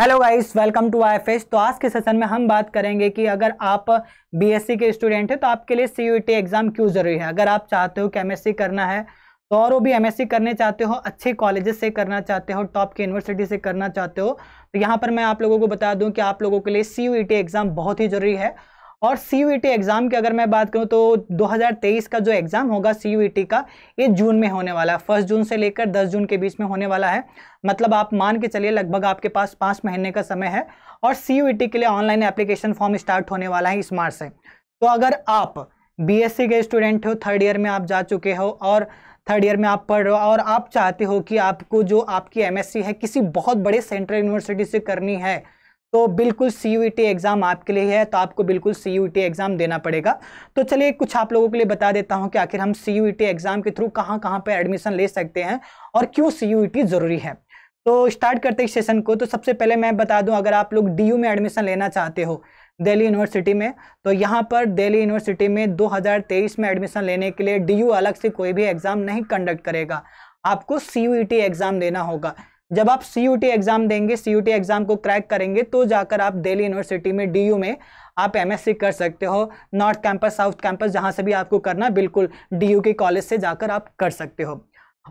hello guys welcome to आई तो आज के सेशन में हम बात करेंगे कि अगर आप बीएससी के स्टूडेंट हैं तो आपके लिए सी एग्ज़ाम क्यों ज़रूरी है अगर आप चाहते हो कि एमएससी करना है तो और वो भी एमएससी करने चाहते हो अच्छे कॉलेजेस से करना चाहते हो टॉप की यूनिवर्सिटी से करना चाहते हो तो यहाँ पर मैं आप लोगों को बता दूँ कि आप लोगों के लिए सी एग्ज़ाम बहुत ही ज़रूरी है और सी एग्ज़ाम e की अगर मैं बात करूँ तो 2023 का जो एग्ज़ाम होगा सी e का ये जून में होने वाला है फर्स्ट जून से लेकर दस जून के बीच में होने वाला है मतलब आप मान के चलिए लगभग आपके पास पाँच महीने का समय है और सी e के लिए ऑनलाइन एप्लीकेशन फॉर्म स्टार्ट होने वाला है इस मार्च से तो अगर आप बी के स्टूडेंट हो थर्ड ईयर में आप जा चुके हो और थर्ड ईयर में आप पढ़ रहे हो और आप चाहते हो कि आपको जो आपकी एमएससी है किसी बहुत बड़े सेंट्रल यूनिवर्सिटी से करनी है तो बिल्कुल सी यू टी एग्ज़ाम आपके लिए है तो आपको बिल्कुल सी यू टी एग्ज़ाम देना पड़ेगा तो चलिए कुछ आप लोगों के लिए बता देता हूँ कि आखिर हम सी यू टी एग्ज़ाम के थ्रू कहाँ कहाँ पर एडमिशन ले सकते हैं और क्यों सी यू टी e ज़रूरी है तो स्टार्ट करते हैं सेशन को तो सबसे पहले मैं बता दूं अगर आप लोग डी में एडमिशन लेना चाहते हो दिल्ली यूनिवर्सिटी में तो यहाँ पर दिल्ली यूनिवर्सिटी में 2023 में एडमिशन लेने के लिए डी अलग से कोई भी एग्ज़ाम नहीं कंडक्ट करेगा आपको सी एग्ज़ाम e देना होगा जब आप सी एग्ज़ाम देंगे सी एग्ज़ाम को क्रैक करेंगे तो जाकर आप दिल्ली यूनिवर्सिटी में डी में आप एम कर सकते हो नॉर्थ कैंपस साउथ कैंपस जहाँ से भी आपको करना बिल्कुल डी के कॉलेज से जाकर आप कर सकते हो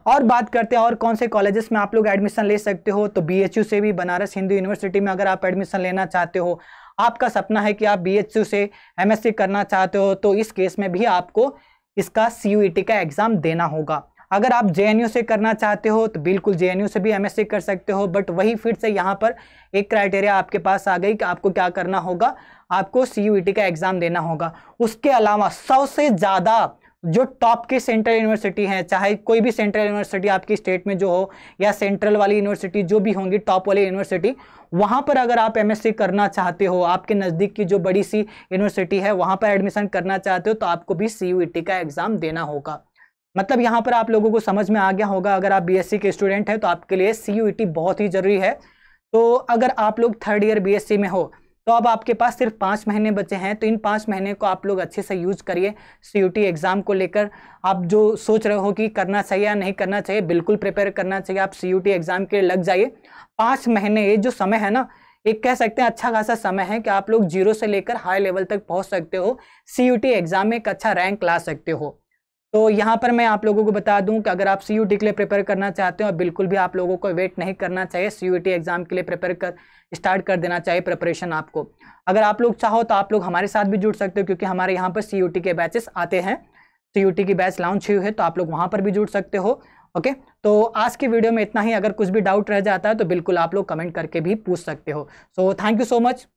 और बात करते हैं और कौन से कॉलेजेस में आप लोग एडमिशन ले सकते हो तो यू से भी बनारस हिंदू यूनिवर्सिटी में अगर आप एडमिशन लेना चाहते हो आपका सपना है कि आप यू से सी करना चाहते हो तो इस केस में भी आपको इसका सी e का एग्ज़ाम देना होगा अगर आप जे से करना चाहते हो तो बिल्कुल जे से भी एम कर सकते हो बट वही फिर से यहाँ पर एक क्राइटेरिया आपके पास आ गई कि आपको क्या करना होगा आपको सी e का एग्ज़ाम देना होगा उसके अलावा सौ से ज़्यादा जो टॉप की सेंट्रल यूनिवर्सिटी हैं चाहे कोई भी सेंट्रल यूनिवर्सिटी आपकी स्टेट में जो हो या सेंट्रल वाली यूनिवर्सिटी जो भी होंगी टॉप वाली यूनिवर्सिटी वहाँ पर अगर आप एमएससी करना चाहते हो आपके नज़दीक की जो बड़ी सी यूनिवर्सिटी है वहाँ पर एडमिशन करना चाहते हो तो आपको भी सी e का एग्ज़ाम देना होगा मतलब यहाँ पर आप लोगों को समझ में आ गया होगा अगर आप बीएससी के स्टूडेंट हैं तो आपके लिए सी e बहुत ही ज़रूरी है तो अगर आप लोग थर्ड ईयर बीएससी में हो तो अब आपके पास सिर्फ पाँच महीने बचे हैं तो इन पाँच महीने को आप लोग अच्छे से यूज करिए सी एग्ज़ाम e को लेकर आप जो सोच रहे हो कि करना चाहिए या नहीं करना चाहिए बिल्कुल प्रिपेयर करना चाहिए आप सी एग्ज़ाम e के लिए लग जाइए पाँच महीने ये जो समय है ना एक कह सकते हैं अच्छा खासा समय है कि आप लोग जीरो से लेकर हाई लेवल तक पहुँच सकते हो सी एग्ज़ाम में एक अच्छा रैंक ला सकते हो तो यहाँ पर मैं आप लोगों को बता दूं कि अगर आप सी यू टी के लिए प्रिपेयर करना चाहते हो बिल्कुल भी आप लोगों को वेट नहीं करना चाहिए सी यू टी एग्ज़ाम के लिए प्रिपेयर कर स्टार्ट कर देना चाहिए प्रिपरेशन आपको अगर आप लोग चाहो तो आप लोग हमारे साथ भी जुड़ सकते हो क्योंकि हमारे यहाँ पर सी यू टी के बैचेस आते हैं सी यू टी की बैच लॉन्च हुई है तो आप लोग वहाँ पर भी जुड़ सकते हो ओके तो आज की वीडियो में इतना ही अगर कुछ भी डाउट रह जाता है तो बिल्कुल आप लोग कमेंट करके भी पूछ सकते हो so thank you so much